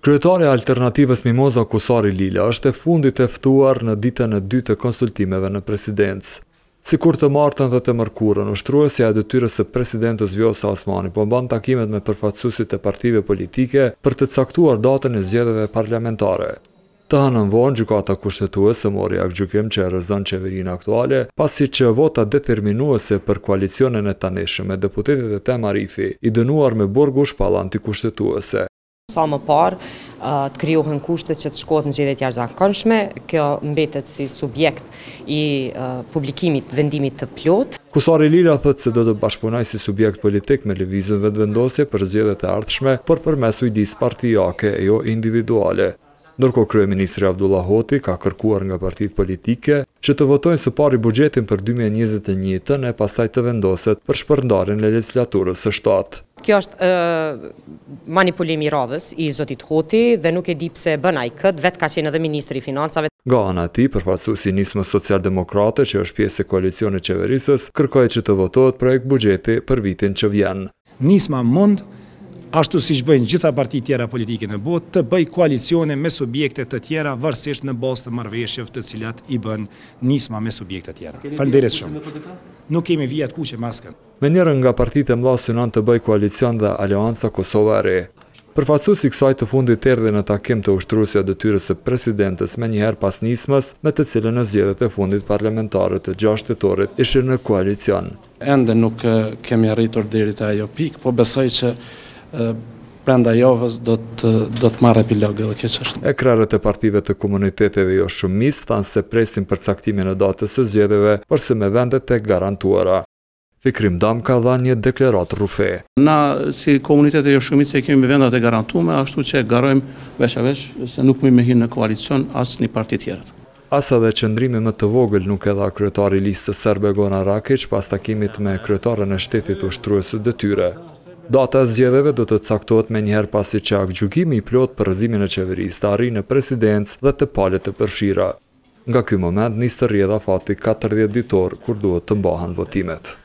Kryetare alternativës Mimoza Kusari Lila është e fundit eftuar në ditën e dy të konsultimeve në presidencë. Si kur të martën dhe të mërkurën, ushtruesi e dëtyrës e presidentës Vjosa Osmani po mban takimet me përfatsusit e partive politike për të caktuar datën e zgjedeve parlamentare. Të hënën vonë, gjukata kushtetues e mori gjukim që e rëzën qeverin aktuale, pasi që vota determinuese për koalicionin e taneshë me deputetit e tem i dënuar me burgush pala antikushtetuese sa më parë uh, të kryohen kushtet që të shkohet në gjithet jarëzan kënshme, kjo mbetet si subjekt i uh, publikimit vendimit të plot. Kusari Lira thëtë se do të bashkëpunaj si subjekt politik me levizën vendvendosje për gjithet e ardhshme, për mesu i disë partijake e jo individuale. Nërko Krye Ministri Abdullah Hoti ka kërkuar nga partit politike që të votojnë së pari bugjetin për 2021 e pasaj të vendoset për shpërndarin e legislaturës së shtatë. Kjo është manipulimi i radhës i Zotit Hoti dhe nuk e di pse bën ai këtë, vetë ka qenë edhe ministri i financave. Nga ana e tij, përfaqësuesi i Nismës Socialdemokrate, që është pjesë e koalicionit qeverisës, kërkoi që të votohet projekt buxheti për vitin që vjenë. Nisma mund ashtu si që bëjnë gjitha partit tjera politike në bot, të bëj koalicione me subjekte të tjera vërsesht në bostë të marveshjev të cilat i bën nisma me subjekte tjera. Fanderit shumë. Nuk kemi vijat ku që masken. Me njërën nga partit e mla të bëj koalicion dhe alianca Kosovare. Përfacu si kësaj të fundit erdhe në takim të ushtrusja dëtyrës e presidentës me njëherë pas nismës me të cilën në zjedet e fundit parlamentarët të gjashtetorit ishër në koalicion. Ende nuk eh, kemi arritur dirit e ajo pik, po besoj që prenda jovës do të marrë epilogë dhe kje qështë. E krerët e partive të komuniteteve jo shumis thanë se presin për caktimin e datës së zgjedhjeve përse me vendet e garantuara. Fikrim Dam ka dha një deklerat rrufe. Na si komunitetet e jo shumis e kemi me vendet e garantume, ashtu që garojmë veç a veç se nuk mi me hinë në koalicion asë një partit tjeret. Asa dhe qëndrimi më të vogël nuk edha kryetari listës Serbe Gona Rakeq pas takimit me kryetarën e shtetit u shtruesu Data e zgjedhjeve do të caktohet me njëherë pasi që çaq gjykimi i plot për rrëzimin e qeverisë të arrijë në presidencë dhe të palet të përfshira. Nga ky moment nis të rrjedha fati 40 ditor kur duhet të mbahen votimet.